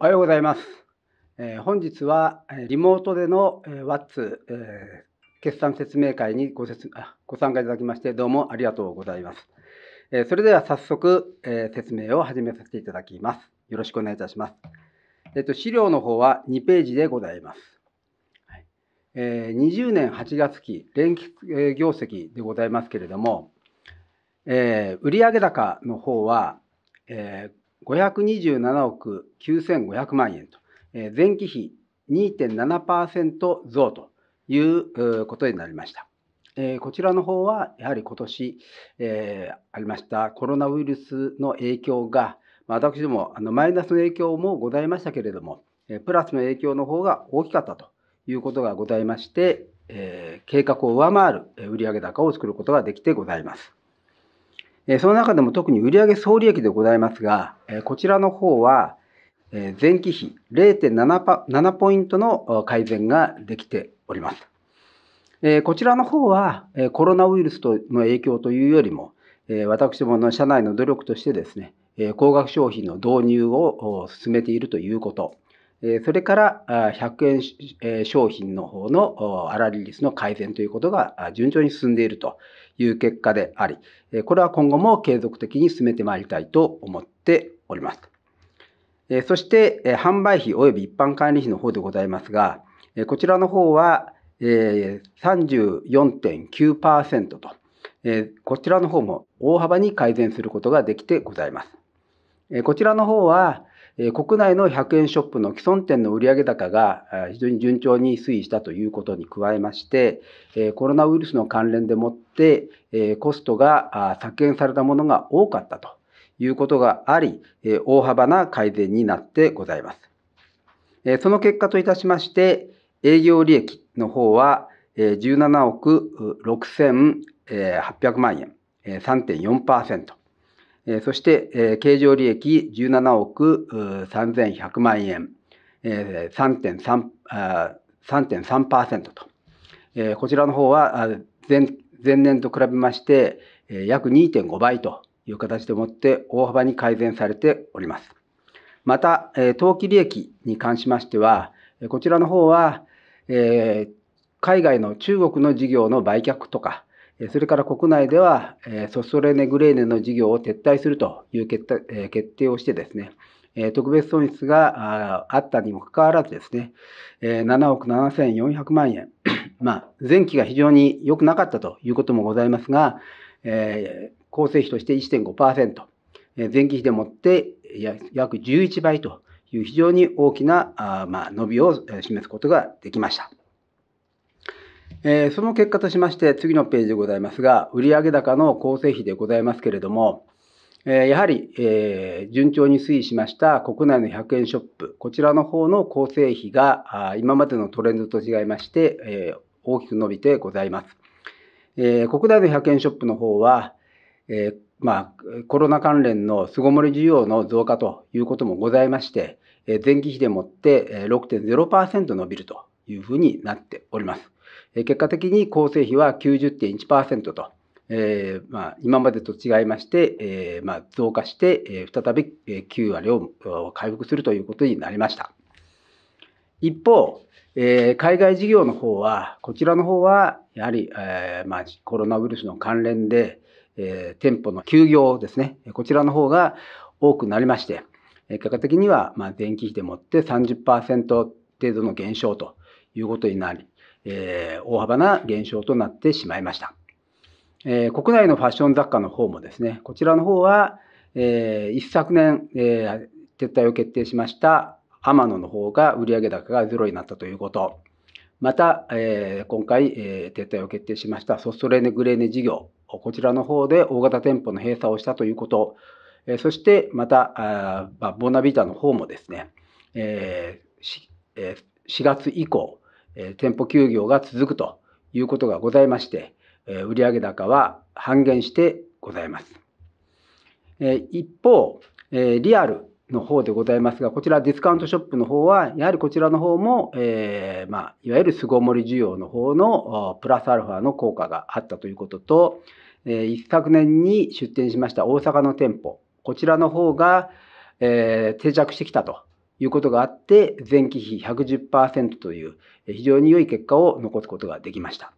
おはようございます。えー、本日はリモートでの、え a ワッツ、えー、決算説明会にご説あご参加いただきましてどうもありがとうございます。えー、それでは早速、えー、説明を始めさせていただきます。よろしくお願いいたします。えっ、ー、と資料の方は2ページでございます。はい、えー、20年8月期連期業績でございますけれども、えー、売上高の方は、え527億9500万円と、えー、前期比2.7%増ということになりました。えこちらの方はやはり今年、えー、ありましたコロナウイルスの影響が私どもあのマイナスの影響もございましたけれども、えプラスの影響の方が大きかったということがございまして、え計画を上回る売上高を作ることができてございます。その中でも特に売上総利益でございますが、こちらの方は、前期比0.7ポイントの改善ができております。こちらの方はコロナウイルスの影響というよりも、私どもの社内の努力としてですね、高額商品の導入を進めているということ、それから100円商品の方の粗利率の改善ということが順調に進んでいるという結果であり、これは今後も継続的に進めてまいりたいと思っております。そして、販売費及び一般管理費の方でございますが、こちらの方は34.9%と、こちらの方も大幅に改善することができてございます。こちらの方は、国内の100円ショップの既存店の売上高が非常に順調に推移したということに加えまして、コロナウイルスの関連でもって、コストが削減されたものが多かったということがあり、大幅な改善になってございます。その結果といたしまして、営業利益の方は17億6800万円、3.4%。えそして、え経常利益17億3100万円、えー、3.3%と、えこちらの方は前前年と比べまして、え約2.5倍という形でもって大幅に改善されております。また、え当期利益に関しましては、こちらの方は、え海外の中国の事業の売却とか、それから国内では、ソストレネ・グレーネの事業を撤退するという決定をしてですね、特別損失があったにもかかわらずですね、7億7400万円、まあ、前期が非常に良くなかったということもございますが、構成比として1.5%、前期比でもって約11倍という非常に大きな、伸びを示すことができました。えー、その結果としまして、次のページでございますが、売上高の構成比でございますけれども、えー、やはり、えー、順調に推移しました国内の100円ショップ、こちらの方の構成比が今までのトレンドと違いまして、え大きく伸びてございます。え国内の100円ショップの方は、えまあ、コロナ関連の巣ごもり需要の増加ということもございまして、前期比でもって6.0%伸びるというふうになっております。え結果的に構成比は90.1%と、えーまあ、今までと違いまして、えーまあ、増加して、えー、再び9割を回復するということになりました。一方、えー、海外事業の方は、こちらの方は、やはり、えーまあ、コロナウイルスの関連で、えー、店舗の休業ですね、こちらの方が多くなりまして、結果的には、まあ、電気費でもって30%程度の減少ということになり、えー、大幅な減少となってしまいました。えー、国内のファッション雑貨の方もですね、こちらの方は、えー、一昨年、えー、撤退を決定しましたアマノの方が売上高がゼロになったということ、また、えー、今回、えー、撤退を決定しましたソストレーネグレーネ事業、こちらの方で大型店舗の閉鎖をしたということ、えー、そしてまたあ、ボナビータの方もですね、えーしえー、4月以降、え店舗休業が続くということがございまして、え売上高は半減してございます。え一方、えリアルの方でございますが、こちらディスカウントショップの方は、やはりこちらの方も、えまあ、いわゆる巣ごもり需要の方のプラスアルファの効果があったということと、え一昨年に出店しました大阪の店舗、こちらの方が、えー、定着してきたということがあって、前期比110%という非常に良い結果を残すことができました。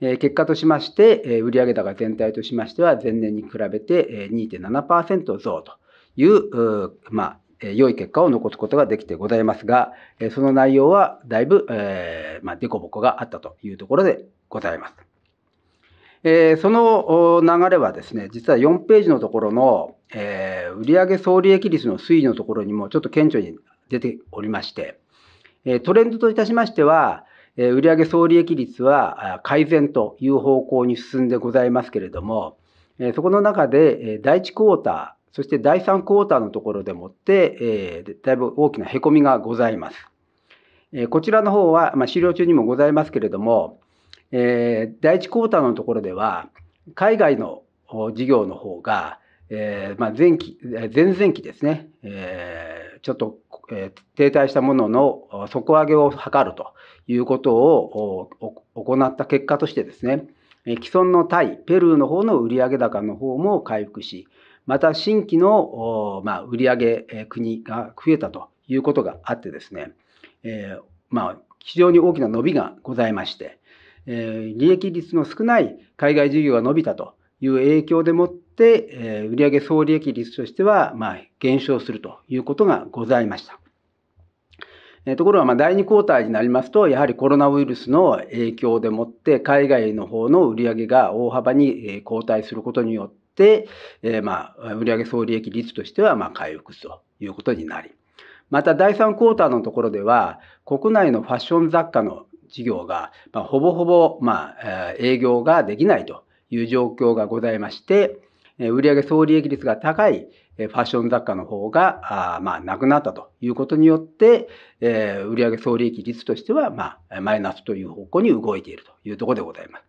結果としまして、売上高全体としましては、前年に比べて2.7%増という、まあ、良い結果を残すことができてございますが、その内容はだいぶ、まあ、デコボコがあったというところでございます。えー、その流れはですね、実は4ページのところの、えー、売上総利益率の推移のところにもちょっと顕著に出ておりまして、えー、トレンドといたしましては、えー、売上総利益率は改善という方向に進んでございますけれども、えそこの中で、え第1クォーター、そして第3クォーターのところでもって、えだいぶ大きなへこみがございます。えこちらの方は、まあ、資料中にもございますけれども、えー、第1クォーターのところでは海外の事業の方が、えーまあ、前期前々期ですね、えー、ちょっと、えー、停滞したものの底上げを図るということを行った結果としてですね既存のタイペルーの方の売上高の方も回復しまた新規の、まあ、売上国が増えたということがあってですね、えーまあ、非常に大きな伸びがございまして、え利益率の少ない海外事業が伸びたという影響でもって、え売上総利益率としては、ま減少するということがございました。えところが、ま第2クォーターになりますと、やはりコロナウイルスの影響でもって、海外の方の売り上げが大幅に後退することによって、えま売上総利益率としては、ま回復するということになり、また第3クォーターのところでは、国内のファッション雑貨の事業が、まあ、ほぼほぼ、まあ、営業ができないという状況がございまして、売上総利益率が高いファッション雑貨の方が、あまあ、なくなったということによって、えー、売上総利益率としては、まあ、マイナスという方向に動いているというところでございます。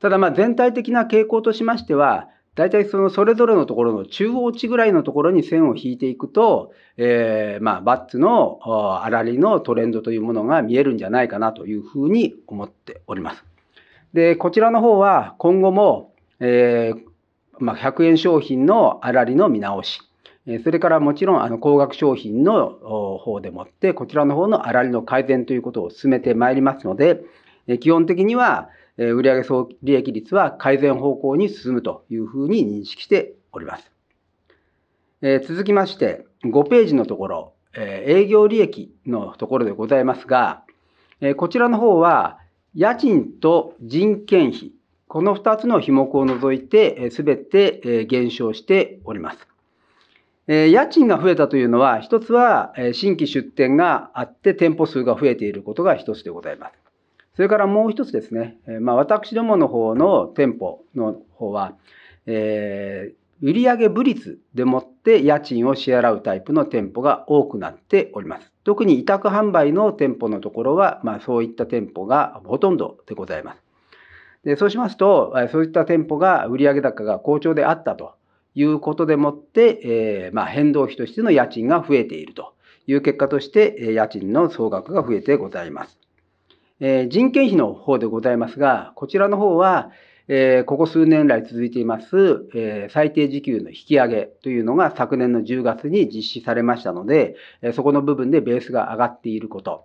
ただ、まあ、全体的な傾向としましては、大体そのそれぞれのところの中央値ぐらいのところに線を引いていくと、えー、まあバッツのあらりのトレンドというものが見えるんじゃないかなというふうに思っております。でこちらの方は今後も、えーまあ、100円商品のあらりの見直しそれからもちろんあの高額商品の方でもってこちらの方のあらりの改善ということを進めてまいりますので基本的には売上総利益率は改善方向に進むというふうに認識しております。続きまして、5ページのところ、営業利益のところでございますが、こちらの方は、家賃と人件費、この2つの費目を除いて、すべて減少しております。家賃が増えたというのは、1つは新規出店があって店舗数が増えていることが1つでございます。それからもう一つですね、まあ、私どもの方の店舗の方は、えー、売上分率でもって家賃を支払うタイプの店舗が多くなっております。特に委託販売の店舗のところは、まあ、そういった店舗がほとんどでございます。でそうしますと、そういった店舗が売上高が好調であったということでもって、えー、まあ、変動費としての家賃が増えているという結果として、家賃の総額が増えてございます。えー、人件費の方でございますが、こちらの方は、えー、ここ数年来続いています、えー、最低時給の引き上げというのが昨年の10月に実施されましたので、えそこの部分でベースが上がっていること。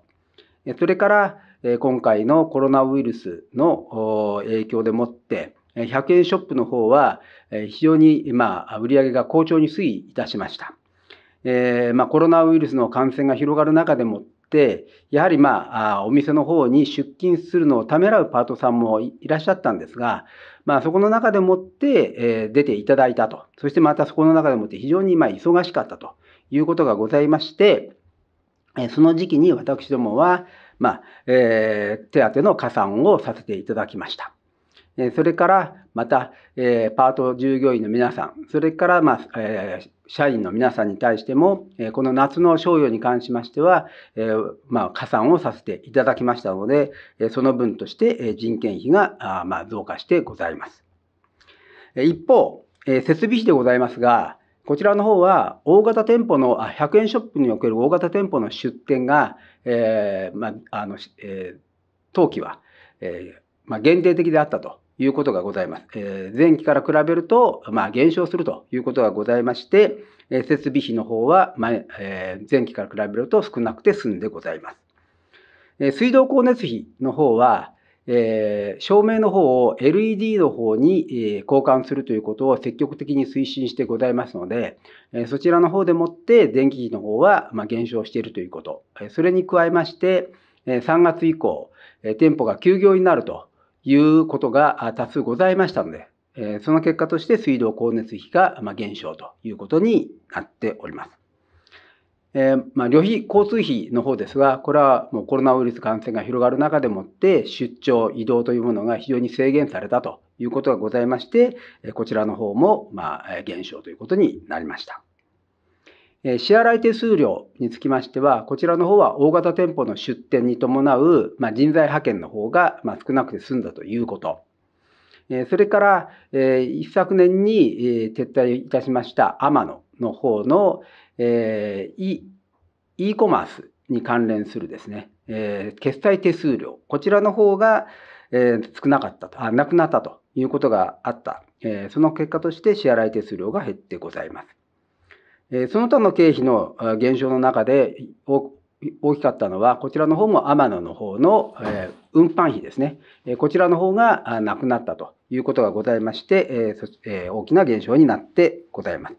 それから、え今回のコロナウイルスの影響でもって、100円ショップの方は非常に、まあ、売上が好調に推移いたしました。えーまあ、コロナウイルスの感染が広がる中でもっ、やはりまあ、お店の方に出勤するのをためらうパートさんもいらっしゃったんですが、まあ、そこの中でもって、え出ていただいたと。そしてまたそこの中でもって非常にま忙しかったということがございまして、えその時期に私どもは、まあ、えー、手当の加算をさせていただきました。それからまた、えー、パート従業員の皆さん、それから、まあえー、社員の皆さんに対しても、この夏の賞与に関しましては、まあ、加算をさせていただきましたので、その分として人件費が、まあ、増加してございます。一方、設備費でございますが、こちらの方は、大型店舗の、100円ショップにおける大型店舗の出店が、えー、まあ、あの、えー、当期は、えー、まあ、限定的であったということがございます。えー、前期から比べると、まあ、減少するということがございまして、え設備費の方は前,、え前期から比べると少なくて済んでございます。え水道光熱費の方は、えー、照明の方を LED の方に、え交換するということを積極的に推進してございますので、えそちらの方でもって電気費の方は、ま減少しているということ、えそれに加えまして、え3月以降、え店舗が休業になるということが多数ございましたので、えその結果として水道光熱費が減少ということになっております。えー、まあ、旅費、交通費の方ですが、これはもうコロナウイルス感染が広がる中でもって、出張、移動というものが非常に制限されたということがございまして、こちらの方もまあ減少ということになりました。支払い手数料につきましては、こちらの方は大型店舗の出店に伴う、人材派遣の方が、少なくて済んだということ。それから、一昨年に撤退いたしました天野の方の e, コマースに関連するですね、決済手数料、こちらの方が少なかったと、あなくなったということがあった。その結果として支払い手数料が減ってございます。えその他の経費の減少の中で大きかったのは、こちらの方も天野の方の、え運搬費ですね、えこちらの方がなくなったということがございまして、え大きな減少になってございます。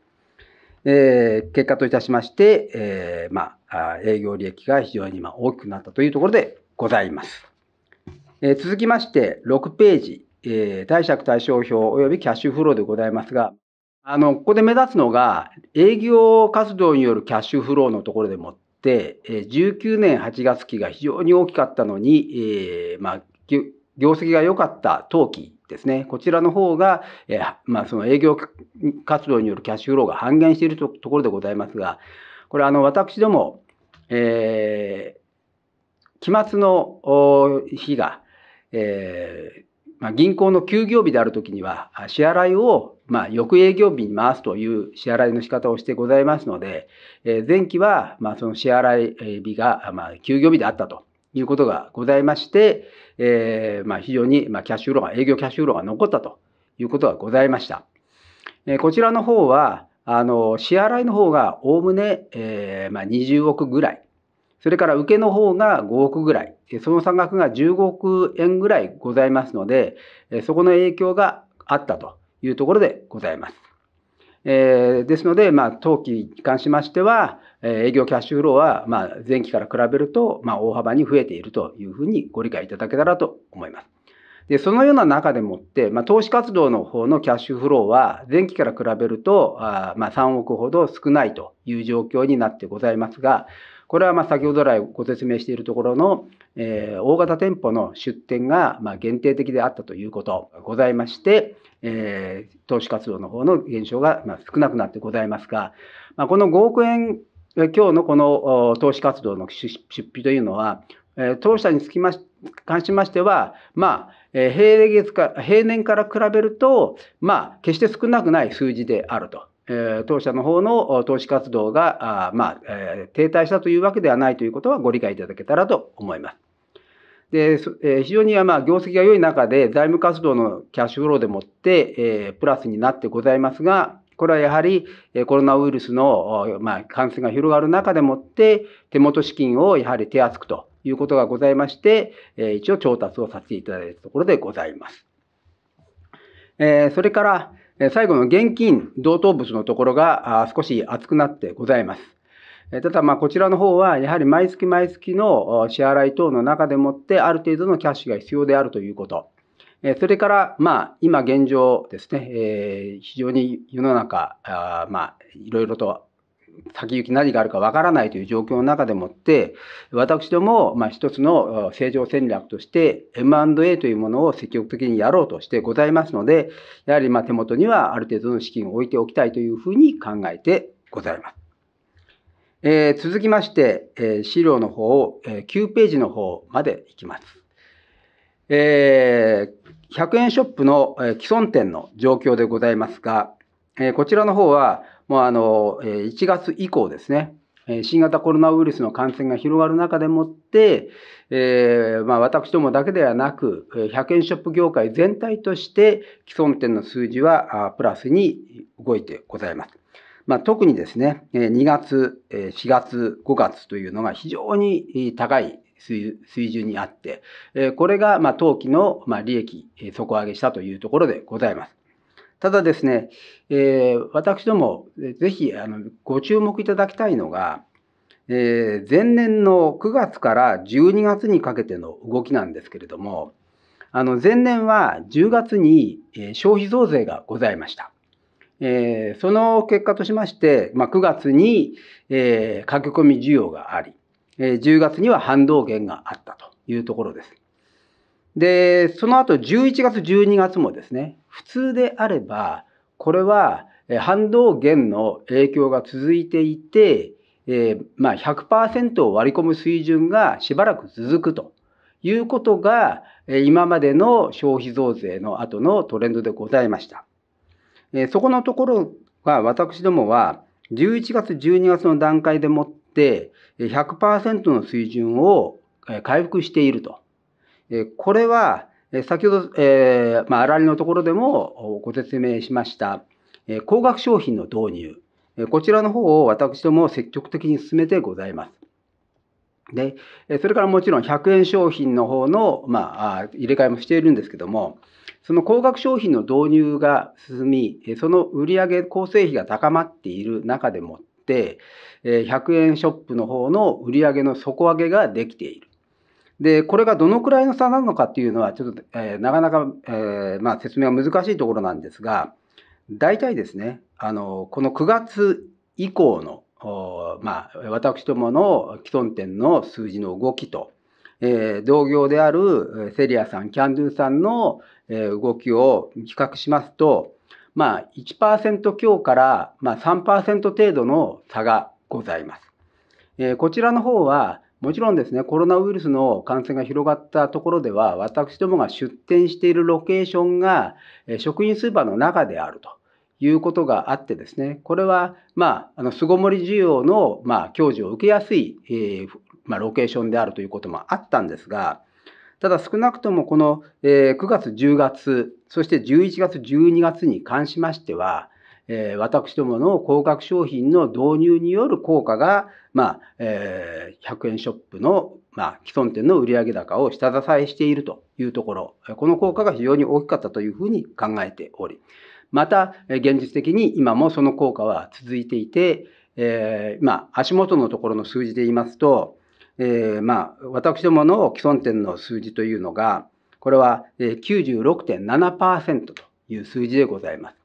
え結果といたしまして、えまあ、営業利益が非常に大きくなったというところでございます。え続きまして、6ページ、え貸借対照表及びキャッシュフローでございますが、あの、ここで目立つのが、営業活動によるキャッシュフローのところでもって、19年8月期が非常に大きかったのに、えー、まあ、業績が良かった当期ですね。こちらの方が、えー、まあ、その営業活動によるキャッシュフローが半減しているところでございますが、これ、あの、私ども、えー、期末の日が、えー、まあ、銀行の休業日であるときには、支払いをまあ、翌営業日に回すという支払いの仕方をしてございますので、え前期は、まその支払い日が、ま休業日であったということがございまして、えま非常に、まキャッシュフローが、営業キャッシュフローが残ったということがございました。えこちらの方は、あの、支払いの方がおおむね、えま20億ぐらい。それから受けの方が5億ぐらい。その差額が15億円ぐらいございますので、そこの影響があったというところでございます。えー、ですので、まあ、当期に関しましては、え営業キャッシュフローは、まあ、前期から比べると、まあ、大幅に増えているというふうにご理解いただけたらと思います。でそのような中でもって、まあ、投資活動の方のキャッシュフローは前期から比べるとあ、まあ、3億ほど少ないという状況になってございますが、これはま先ほど来ご説明しているところの、えー、大型店舗の出店がま限定的であったということございまして、えー、投資活動の方の減少がま少なくなってございますが、まあ、この5億円今日のこの投資活動の出費というのは、当社につきまし関しましては、まあ、平月か平年から比べると、まあ、決して少なくない数字であると当社の方の投資活動が、まあ、停滞したというわけではないということはご理解いただけたらと思います。で非常にまあ業績が良い中で財務活動のキャッシュフローでもってプラスになってございますがこれはやはりコロナウイルスのまあ感染が広がる中でもって手元資金をやはり手厚くということがございまして一応調達をさせていただいたところでございます。それから最後の現金、同等物のところが少し厚くなってございます。ただ、まあ、こちらの方は、やはり毎月毎月の支払い等の中でもって、ある程度のキャッシュが必要であるということ。それから、まあ、今現状ですね、非常に世の中、まあ、いろいろと先行き何があるかわからないという状況の中でもって、私ども、まあ、一つの成長戦略として M&A というものを積極的にやろうとしてございますので、やはりま手元にはある程度の資金を置いておきたいというふうに考えてございます。えー、続きまして、えー、資料の方、えー、9ページの方までいきます。えー、100円ショップの、えー、既存店の状況でございますが、えー、こちらの方は、もうあの、1月以降ですね、新型コロナウイルスの感染が広がる中でもって、えー、まあ、私どもだけではなく、100円ショップ業界全体として既存店の数字はプラスに動いてございます。まあ、特にですね、2月、4月、5月というのが非常に高い水準にあって、これがま当期の利益底上げしたというところでございます。ただですね、えー、私ども、ぜひあのご注目いただきたいのが、えー、前年の9月から12月にかけての動きなんですけれども、あの前年は10月に消費増税がございました。えー、その結果としまして、まあ、9月に、えー、駆け込み需要があり、えー、10月には反動減があったというところです。で、その後11月、12月もですね、普通であれば、これは反動減の影響が続いていて、えー、まあ100%を割り込む水準がしばらく続くということが、今までの消費増税の後のトレンドでございました。えー、そこのところが私どもは、11月、12月の段階でもって、100%の水準を回復していると。これは先ほど、えーまあらりのところでもご説明しました高額商品の導入こちらの方を私ども積極的に進めてございます。でそれからもちろん100円商品の方の、まあ、入れ替えもしているんですけどもその高額商品の導入が進みその売上構成比が高まっている中でもって100円ショップの方の売上の底上げができている。で、これがどのくらいの差なのかっていうのは、ちょっと、えー、なかなか、えー、まあ、説明は難しいところなんですが、大体ですね、あの、この9月以降の、まあ、私どもの既存店の数字の動きと、えー、同業であるセリアさん、キャンドゥさんの、えー、動きを比較しますと、まあ1、強から、まあ3、3%程度の差がございます。えー、こちらの方は、もちろんですね、コロナウイルスの感染が広がったところでは、私どもが出店しているロケーションが、食品スーパーの中であるということがあってですね、これは、まあ、あの巣ごもり需要の、まあ、享受を受けやすい、えー、まあ、ロケーションであるということもあったんですが、ただ少なくともこの、え9月、10月、そして11月、12月に関しましては、えー、私どもの高額商品の導入による効果が、まあえー、100円ショップの、まあ、既存店の売上高を下支えしているというところ、この効果が非常に大きかったというふうに考えており、また、現実的に今もその効果は続いていて、えー、まあ、足元のところの数字で言いますと、えー、まあ、私どもの既存店の数字というのが、これは96.7%という数字でございます。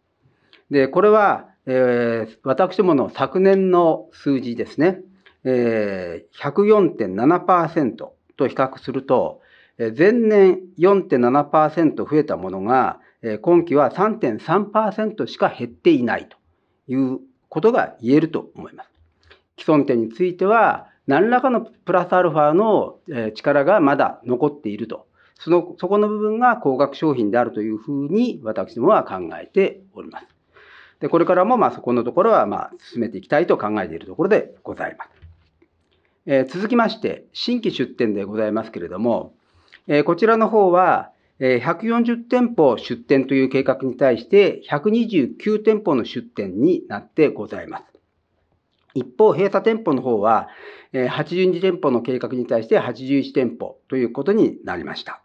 で、これは、えー、私どもの昨年の数字ですね、えー、104.7%と比較すると、前年4.7%増えたものが、今期は3.3%しか減っていないということが言えると思います。既存店については、何らかのプラスアルファの力がまだ残っていると、そのそこの部分が高額商品であるというふうに私どもは考えております。でこれからもまあそこのところはまあ進めていきたいと考えているところでございます。えー、続きまして新規出店でございますけれども、えー、こちらの方は140店舗出店という計画に対して129店舗の出店になってございます。一方、閉鎖店舗の方は82店舗の計画に対して81店舗ということになりました。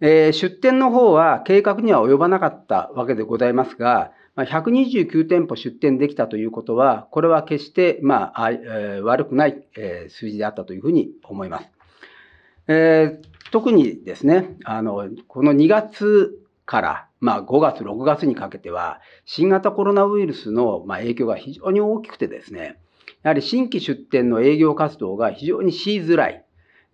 出店の方は計画には及ばなかったわけでございますが、まあ、129店舗出店できたということは、これは決して、まあえ悪くない、え数字であったというふうに思います。えー、特にですねあの、この2月から、まあ、5月、6月にかけては、新型コロナウイルスの、ま影響が非常に大きくてですね、やはり新規出店の営業活動が非常にしづらい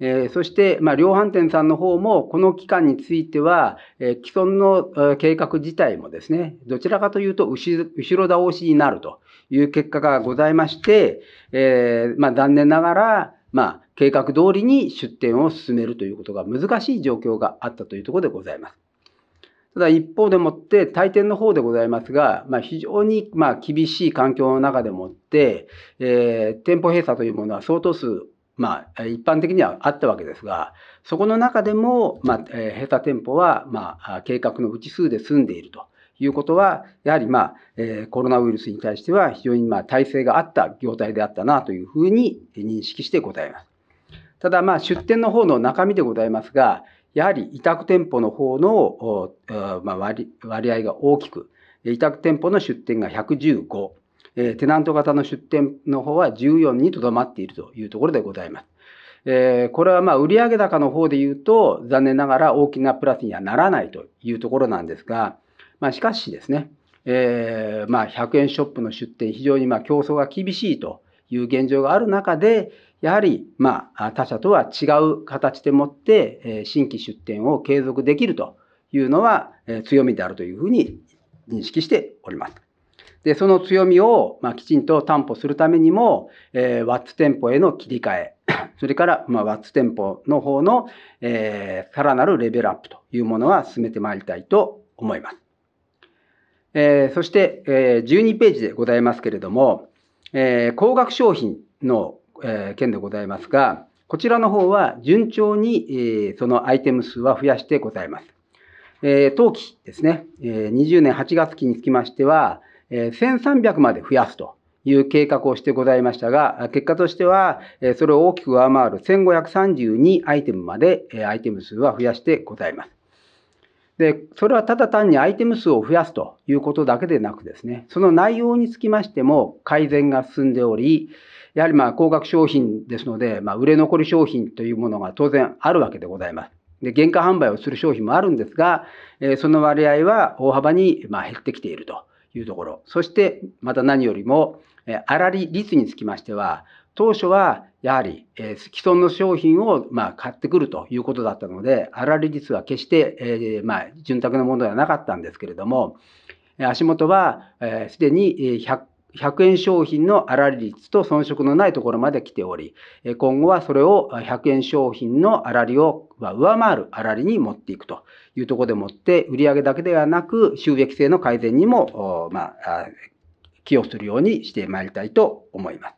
えー、そして、まあ、量販店さんの方も、この期間については、えー、既存の計画自体もですね、どちらかというと後、後ろ倒しになるという結果がございまして、えー、まあ、残念ながら、まあ、計画通りに出店を進めるということが難しい状況があったというところでございます。ただ一方でもって、退店の方でございますが、まあ、非常にま厳しい環境の中でもって、えー、店舗閉鎖というものは相当数まあ、一般的にはあったわけですが、そこの中でも、まあ、えー、閉鎖店舗は、まあ、計画のうち数で済んでいるということは、やはり、まあえー、コロナウイルスに対しては非常に、まあ、体制があった業態であったなというふうに認識してございます。ただ、まあ、出店の方の中身でございますが、やはり委託店舗の方の、まあ割、割合が大きく、委託店舗の出店が115、えテナント型の出店の方は14にとどまっているというところでございます。えこれはま売上高の方で言うと、残念ながら大きなプラスにはならないというところなんですが、まあ、しかしですね、えー、ま100円ショップの出店、非常にま競争が厳しいという現状がある中で、やはりま他社とは違う形でもって、え新規出店を継続できるというのは強みであるというふうに認識しております。で、その強みを、まあ、きちんと担保するためにも、えー、ワッツ店舗への切り替え、それから、まあ、ワッツ店舗の方の、えー、さらなるレベルアップというものは進めてまいりたいと思います。えー、そして、えー、12ページでございますけれども、えー、高額商品の、えー、件でございますが、こちらの方は順調に、えー、そのアイテム数は増やしてございます。えー、当期ですね、えー、20年8月期につきましては、1300まで増やすという計画をしてございましたが、結果としては、それを大きく上回る1532アイテムまでアイテム数は増やしてございます。で、それはただ単にアイテム数を増やすということだけでなくですね、その内容につきましても改善が進んでおり、やはりまあ高額商品ですので、まあ、売れ残り商品というものが当然あるわけでございます。で、原価販売をする商品もあるんですが、その割合は大幅にま減ってきていると。いうところ。そしてまた何よりも、粗利率につきましては、当初はやはり、えー、既存の商品を、まあ、買ってくるということだったので、粗利率は決して、えー、まあ、潤沢なものではなかったんですけれども、足元はすで、えー、に100 100円商品の粗利率と遜色のないところまで来ており、今後はそれを100円商品の粗利を上回る粗利に持っていくというところでもって、売上だけではなく収益性の改善にも、まあ、寄与するようにしてまいりたいと思います。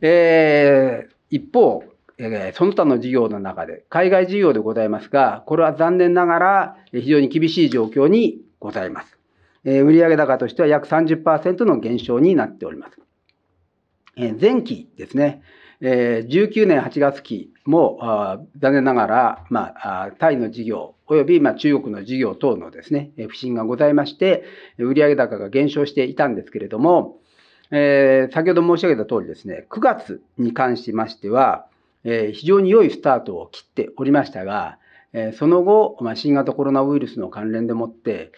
えー、一方、えその他の事業の中で、海外事業でございますが、これは残念ながら非常に厳しい状況にございます。えー、売上高としては約30%の減少になっております。えー、前期ですね、えー、19年8月期も残念ながら、まあ、タイの事業及び、まあ、中国の事業等のですね、不振がございまして、売上高が減少していたんですけれども、えー、先ほど申し上げた通りですね、9月に関しましては、えー、非常に良いスタートを切っておりましたが、その後、まあ、新型コロナウイルスの関連でもって、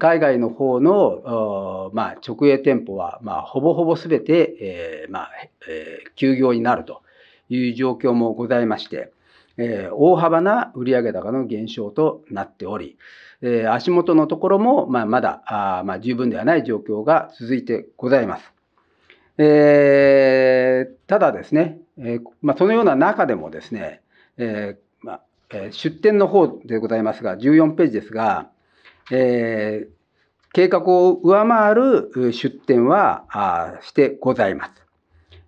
海外の方の、まあ、直営店舗は、まあ、ほぼほぼ全て、えー、まあえー、休業になるという状況もございまして、えー、大幅な売上高の減少となっており、えー、足元のところも、まあ、まだあ、まあ、十分ではない状況が続いてございます。えー、ただですね、えーまあ、そのような中でもですね、えー、出典の方でございますが、14ページですが、えー、計画を上回る出店はしてございま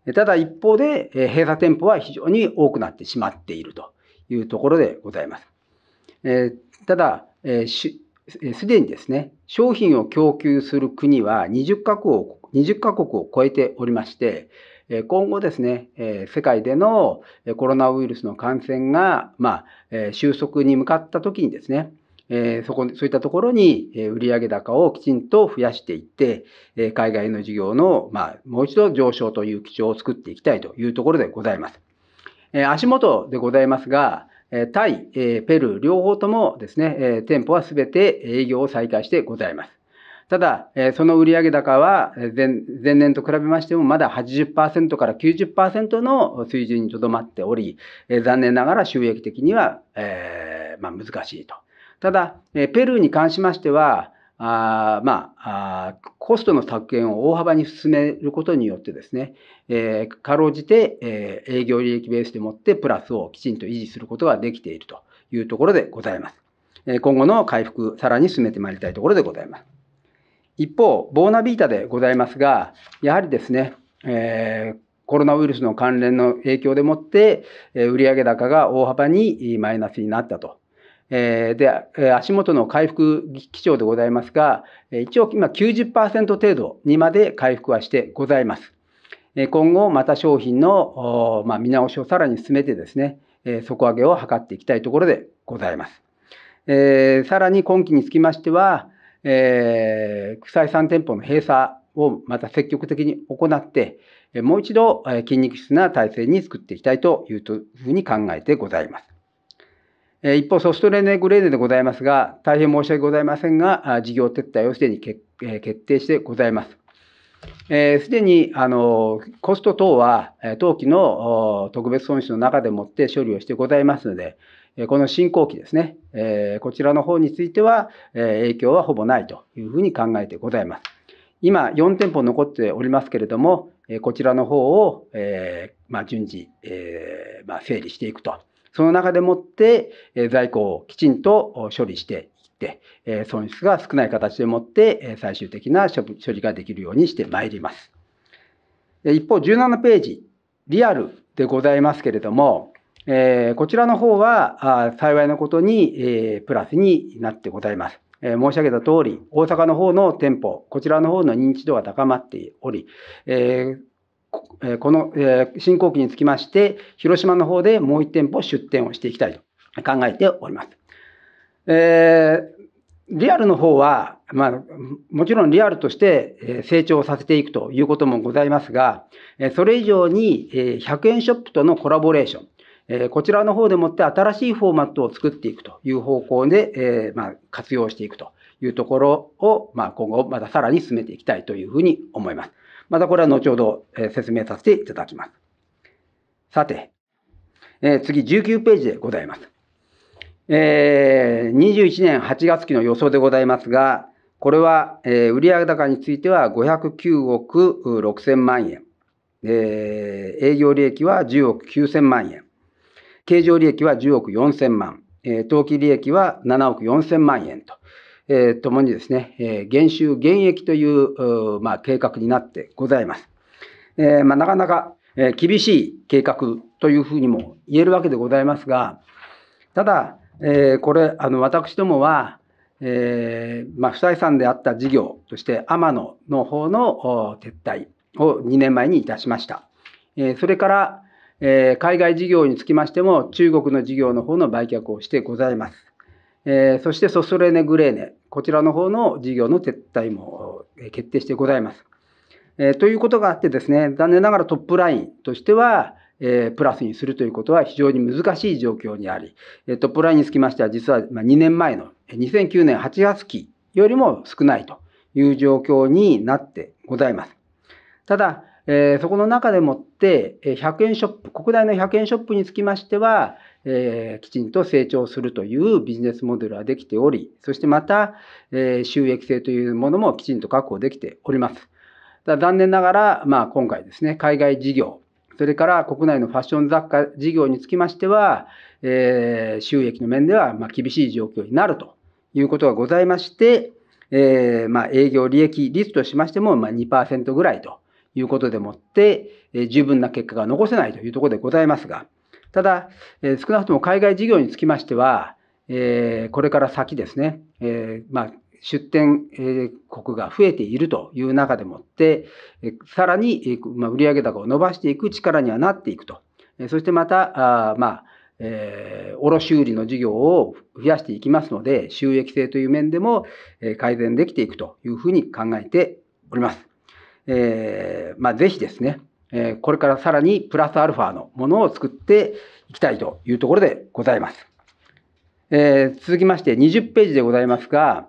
す。ただ一方で、えー、閉鎖店舗は非常に多くなってしまっているというところでございます。えー、ただ、えーすでにですね、商品を供給する国は20カ国を ,20 カ国を超えておりまして、今後ですね、世界でのコロナウイルスの感染が、まあ、収束に向かった時にですね、そこそういったところに売上高をきちんと増やしていって、海外の事業の、まあ、もう一度上昇という基調を作っていきたいというところでございます。足元でございますが、タイ、ペルー両方ともですね、店舗はすべて営業を再開してございます。ただ、その売上高は前前年と比べましてもまだ80%から90%の水準にとどまっており、残念ながら収益的には、えーまあ、難しいと。ただ、ペルーに関しましては、あまあコストの削減を大幅に進めることによってですね、えー、かろうじて、えー、営業利益ベースでもってプラスをきちんと維持することができているというところでございます。今後の回復、さらに進めてまいりたいところでございます。一方、ボーナビータでございますが、やはりですね、えー、コロナウイルスの関連の影響でもって、え売上高が大幅にマイナスになったと。えー、で、足元の回復基調でございますが、一応今90%程度にまで回復はしてございます。今後、また商品の、まあ、見直しをさらに進めてですね、底上げを図っていきたいところでございます。えー、さらに今期につきましては、えー、国際3店舗の閉鎖をまた積極的に行って、もう一度筋肉質な体制に作っていきたいというふうに考えてございます。一方、ソフトレネグレーデでございますが、大変申し訳ございませんが、事業撤退をすでに決定してございます。すでにあのコスト等は当期の特別損失の中でもって処理をしてございますので、この進行期ですね、えこちらの方については、え影響はほぼないというふうに考えてございます。今4店舗残っておりますけれども、こちらの方を、えま順次、えま整理していくと。その中でもって、え在庫をきちんと処理していって、え損失が少ない形でもって、え最終的な処理ができるようにしてまいります。一方、17ページ、リアルでございますけれども、えー、こちらの方は、あ幸いなことに、えー、プラスになってございます。えー、申し上げた通り、大阪の方の店舗、こちらの方の認知度が高まっており、えーこの進行期につきまして、広島の方でもう1店舗出店をしていきたいと考えております。えーリアルの方は、まあ、もちろんリアルとして成長させていくということもございますが、それ以上に100円ショップとのコラボレーション、えこちらの方でもって新しいフォーマットを作っていくという方向で、えま活用していくというところを、ま今後またさらに進めていきたいというふうに思います。またこれは後ほど、え説明させていただきます。さて、え次19ページでございます。え21年8月期の予想でございますが、これは、え売上高については509億6000万円、え営業利益は10億9000万円、経常利益は10億4000万、え当期利益は7億4000万円と、えー、ともにですね、え減収減益という、まあ、計画になってございます。えー、まあ、なかなか、え厳しい計画というふうにも言えるわけでございますが、ただ、えー、これ、あの私どもは、えー、まあ、不採算であった事業として天野の方の撤退を2年前にいたしました。えそれから、えー、海外事業につきましても中国の事業の方の売却をしてございます。えー、そしてソスレネ・グレーネ、こちらの方の事業の撤退も決定してございます。えー、ということがあってですね、残念ながらトップラインとしては、えー、プラスにするということは非常に難しい状況にあり、トップラインにつきましては実は2年前の2009年8月期よりも少ないという状況になってございます。ただ、えー、そこの中でもって、100円ショップ、国内の100円ショップにつきましては、えー、きちんと成長するというビジネスモデルはできており、そしてまた、えー、収益性というものもきちんと確保できております。ただ残念ながら、まあ、今回ですね、海外事業、それから国内のファッション雑貨事業につきましては、えー、収益の面ではまあ厳しい状況になるということがございまして、えー、まあ営業利益率としましてもまあ2%ぐらいと。いうことでもって、え十分な結果が残せないというところでございますが、ただ、え少なくとも海外事業につきましては、えこれから先ですね、えまあ、出展国が増えているという中でもって、さらに売上高を伸ばしていく力にはなっていくと。そしてまた、あまあ、えー、卸売の事業を増やしていきますので、収益性という面でも改善できていくというふうに考えております。えー、まあ、ぜひですね、えこれからさらにプラスアルファのものを作っていきたいというところでございます。え続きまして20ページでございますが、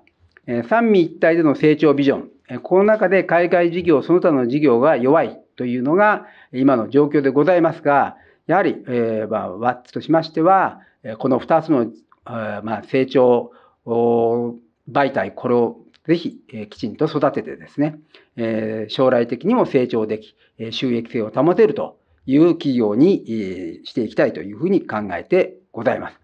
え三位一体での成長ビジョン、えこの中で海外事業その他の事業が弱いというのが今の状況でございますが、やはり、えーまあ、ワッツとしましては、この2つの、えまあ、成長媒体、これをぜひ、えきちんと育ててですね、え将来的にも成長でき、え収益性を保てるという企業に、えしていきたいというふうに考えてございます。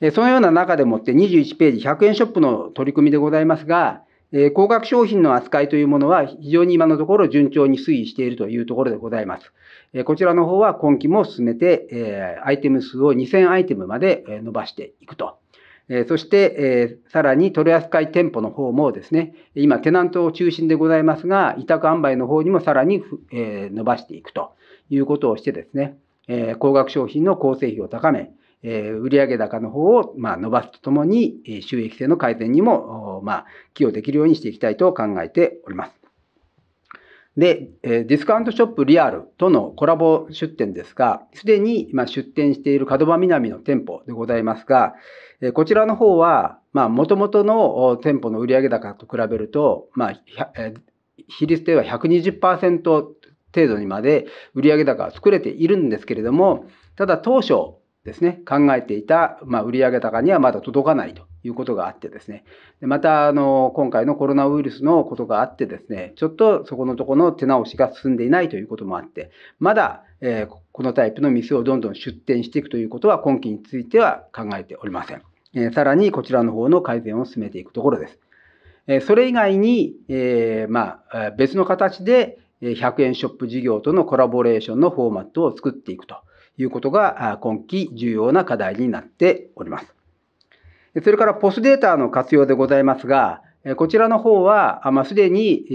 えそのような中でもって21ページ100円ショップの取り組みでございますが、え高額商品の扱いというものは非常に今のところ順調に推移しているというところでございます。えこちらの方は今期も進めて、えアイテム数を2000アイテムまで伸ばしていくとえそして、えさらに取扱い店舗の方もですね、今、テナントを中心でございますが、委託販売の方にもさらに、え伸ばしていくということをしてですね、え高額商品の構成費を高め、え売上高の方を、ま伸ばすとともに、収益性の改善にも、ま寄与できるようにしていきたいと考えております。で、ディスカウントショップリアルとのコラボ出店ですが、すでに出店している角場南の店舗でございますが、こちらの方は、まあ、元々の店舗の売上高と比べると、まあ、比率では120%程度にまで売上高は作れているんですけれども、ただ当初ですね、考えていた、売上高にはまだ届かないということがあってですね。でまた、あの、今回のコロナウイルスのことがあってですね、ちょっとそこのとこの手直しが進んでいないということもあって、まだ、えー、このタイプの店をどんどん出店していくということは今期については考えておりません。えー、さらにこちらの方の改善を進めていくところです。えー、それ以外に、えまあ、別の形で100円ショップ事業とのコラボレーションのフォーマットを作っていくということが今期重要な課題になっております。それからポスデータの活用でございますが、こちらの方は、ますでに、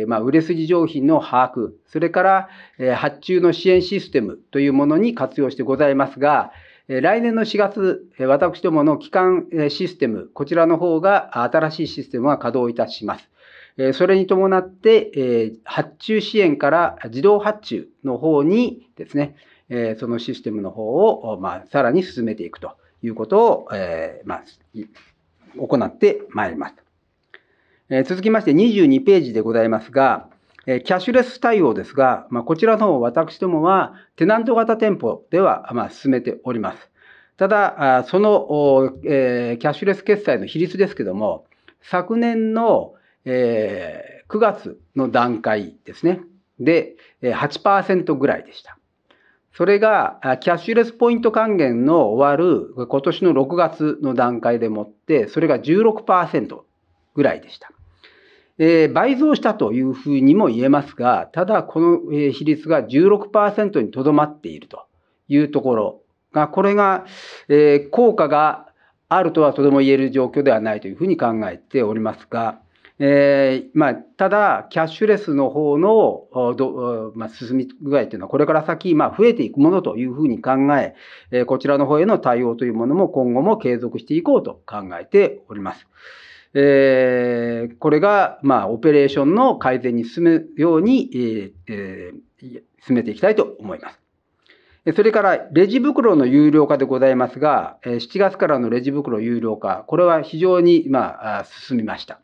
えま売れ筋商品の把握、それから、え発注の支援システムというものに活用してございますが、来年の4月、私どもの基幹システム、こちらの方が新しいシステムが稼働いたします。それに伴って、発注支援から自動発注の方にですね、そのシステムの方を、まさらに進めていくと。いうことを、えー、まあ、行ってまいります。えー、続きまして22ページでございますが、えー、キャッシュレス対応ですが、まあ、こちらの私どもはテナント型店舗では、まあ、進めております。ただ、あその、お、えー、キャッシュレス決済の比率ですけども、昨年の、えー、9月の段階ですね。で、8%ぐらいでした。それがキャッシュレスポイント還元の終わる今年の6月の段階でもって、それが16%ぐらいでした。えー、倍増したというふうにも言えますが、ただこの比率が16%にとどまっているというところが、これが、えー、効果があるとはとても言える状況ではないというふうに考えておりますが、えー、まあ、ただ、キャッシュレスの方のど、まあ、進み具合というのは、これから先、まあ、増えていくものというふうに考ええー、こちらの方への対応というものも今後も継続していこうと考えております。えー、これが、まあ、オペレーションの改善に進むように、ええー、進めていきたいと思います。それから、レジ袋の有料化でございますが、7月からのレジ袋有料化、これは非常に、まあ、進みました。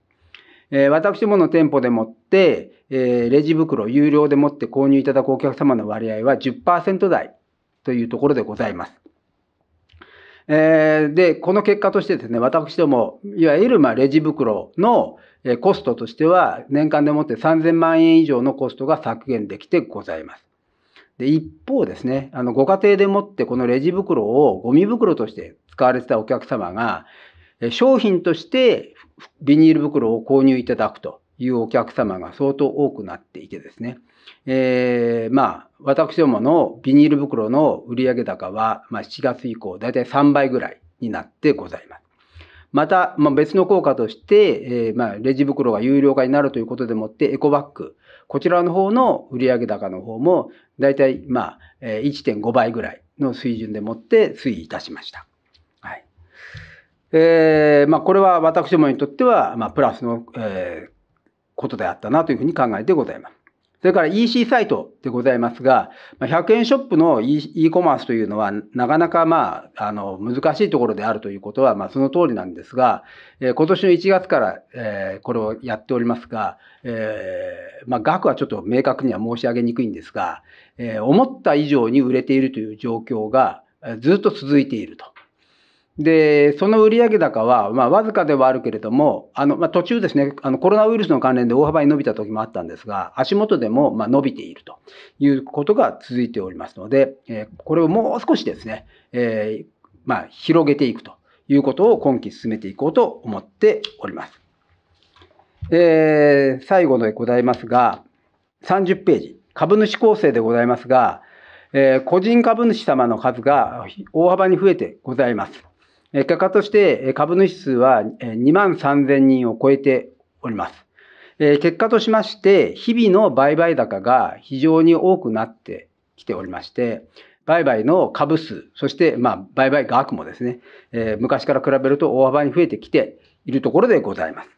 えー、私どもの店舗でもって、えー、レジ袋有料でもって購入いただくお客様の割合は10%台というところでございます。えー、で、この結果としてですね、私ども、いわゆるまあレジ袋のコストとしては、年間でもって3000万円以上のコストが削減できてございます。で一方ですね、あのご家庭でもってこのレジ袋をゴミ袋として使われてたお客様が、商品としてビニール袋を購入いただくというお客様が相当多くなっていてですね、えー、まあ、私どものビニール袋の売上高は、まあ、7月以降、大体3倍ぐらいになってございます。また、まあ、別の効果として、えー、まあ、レジ袋が有料化になるということでもって、エコバッグ、こちらの方の売上高の方も、たい、まあ、1.5倍ぐらいの水準でもって推移いたしました。えーまあ、これは私どもにとっては、まあ、プラスの、えー、ことであったなというふうに考えてございます。それから EC サイトでございますが、100円ショップの e コマースというのは、なかなかまあ、あの、難しいところであるということは、まあ、その通りなんですが、えー、今年の1月から、えー、これをやっておりますが、えー、まあ、額はちょっと明確には申し上げにくいんですが、えー、思った以上に売れているという状況がずっと続いていると。で、その売上高は、まあ、わずかではあるけれども、あのまあ、途中ですね、あのコロナウイルスの関連で大幅に伸びた時もあったんですが、足元でもまあ伸びているということが続いておりますので、えー、これをもう少しですね、えーまあ、広げていくということを今期進めていこうと思っております。えー、最後でございますが、30ページ、株主構成でございますが、えー、個人株主様の数が大幅に増えてございます。結果として株主数は2万3000人を超えております。結果としまして、日々の売買高が非常に多くなってきておりまして、売買の株数、そしてま売買額もですね、昔から比べると大幅に増えてきているところでございます。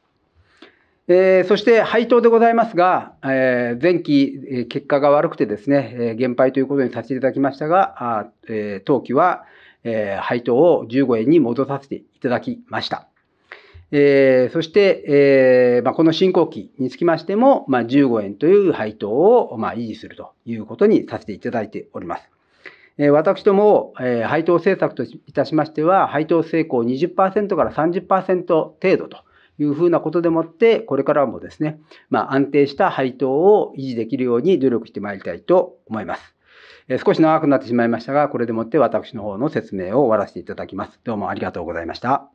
えそして配当でございますが、え前期結果が悪くてですね、減配ということにさせていただきましたが、あえ当期はえー、配当を15円に戻させていただきました。えー、そして、えーまあ、この進行期につきましても、まあ、15円という配当を、まあ、維持するということにさせていただいております。えー、私ども、えー、配当政策といたしましては、配当成功20%から30%程度というふうなことでもって、これからもですね、まあ、安定した配当を維持できるように努力してまいりたいと思います。え少し長くなってしまいましたが、これでもって私の方の説明を終わらせていただきます。どうもありがとうございました。